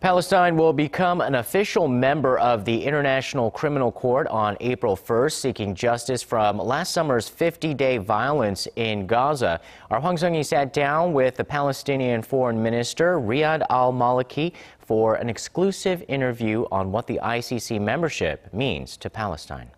Palestine will become an official member of the International Criminal Court on April 1st, seeking justice from last summer's 50-day violence in Gaza. Our Hwang sung sat down with the Palestinian Foreign Minister Riyad al-Maliki for an exclusive interview on what the ICC membership means to Palestine.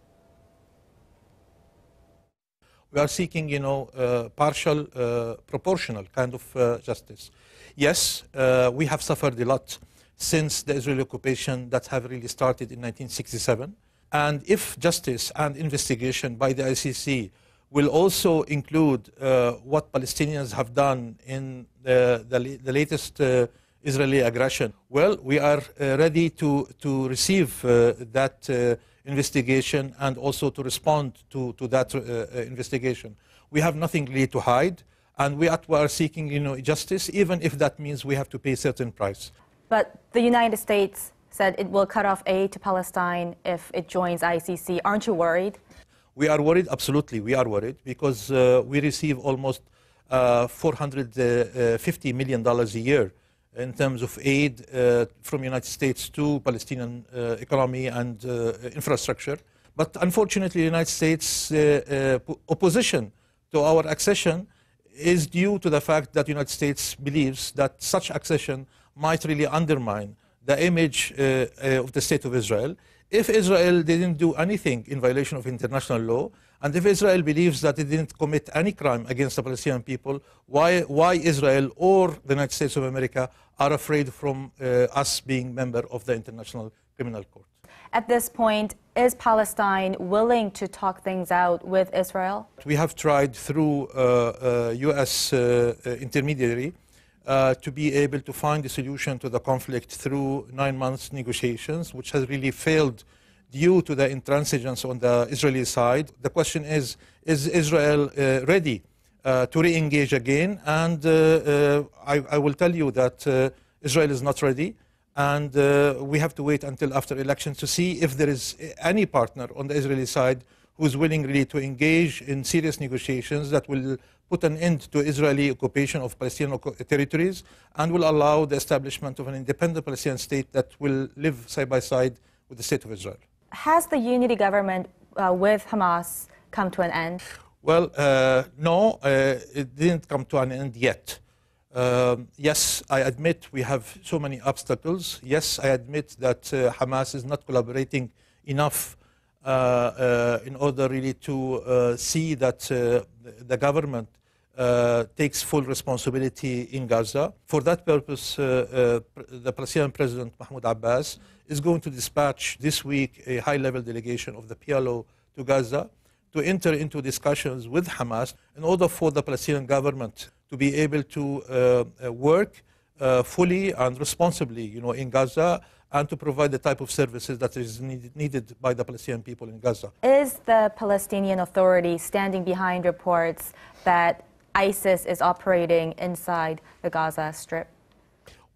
We are seeking, you know, uh, partial, uh, proportional kind of uh, justice. Yes, uh, we have suffered a lot since the Israeli occupation that have really started in 1967. And if justice and investigation by the ICC will also include uh, what Palestinians have done in the, the, the latest uh, Israeli aggression, well, we are uh, ready to, to receive uh, that uh, investigation and also to respond to, to that uh, investigation. We have nothing really to hide, and we are seeking you know, justice, even if that means we have to pay a certain price. But the United States said it will cut off aid to Palestine if it joins ICC. Aren't you worried? We are worried, absolutely. We are worried because uh, we receive almost uh, $450 uh, uh, million a year in terms of aid uh, from United States to Palestinian uh, economy and infrastructure. But unfortunately, the United States opposition to our accession is due to the fact that the United States believes that such accession might really undermine the image uh, uh, of the state of Israel. If Israel didn't do anything in violation of international law, and if Israel believes that it didn't commit any crime against the Palestinian people, why, why Israel or the United States of America are afraid from uh, us being member of the International Criminal Court? At this point, is Palestine willing to talk things out with Israel? We have tried through uh, uh, U.S. Uh, uh, intermediary uh, to be able to find a solution to the conflict through nine months negotiations, which has really failed due to the intransigence on the Israeli side. The question is, is Israel uh, ready uh, to re-engage again? And uh, uh I, I, will tell you that uh, Israel is not ready. And uh, we have to wait until after elections to see if there is any partner on the Israeli side who's willing really to engage in serious negotiations that will put an end to Israeli occupation of Palestinian territories and will allow the establishment of an independent Palestinian state that will live side by side with the state of Israel. Has the unity government uh, with Hamas come to an end? Well, uh, no, uh, it didn't come to an end yet. Um, yes, I admit we have so many obstacles. Yes, I admit that uh, Hamas is not collaborating enough uh, uh, in order really to uh, see that the government uh, takes full responsibility in Gaza. For that purpose, uh, uh, the Palestinian President Mahmoud Abbas is going to dispatch this week a high level delegation of the PLO to Gaza to enter into discussions with Hamas in order for the Palestinian government to be able to uh, uh, work fully and responsibly you know, in Gaza and to provide the type of services that is need, needed by the Palestinian people in Gaza. Is the Palestinian Authority standing behind reports that ISIS is operating inside the Gaza Strip?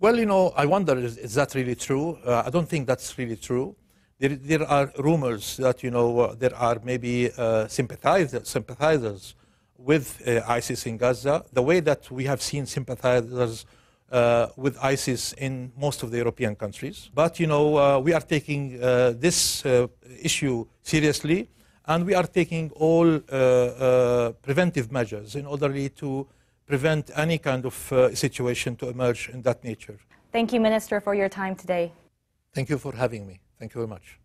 Well, you know, I wonder is, is that really true? Uh, I don't think that's really true. There, there are rumors that, you know, uh, there are maybe uh, sympathizers, sympathizers with uh, ISIS in Gaza, the way that we have seen sympathizers uh, with ISIS in most of the European countries. But, you know, uh, we are taking this issue seriously. And we are taking all uh, uh, preventive measures in order to prevent any kind of uh, situation to emerge in that nature. Thank you, Minister, for your time today. Thank you for having me. Thank you very much.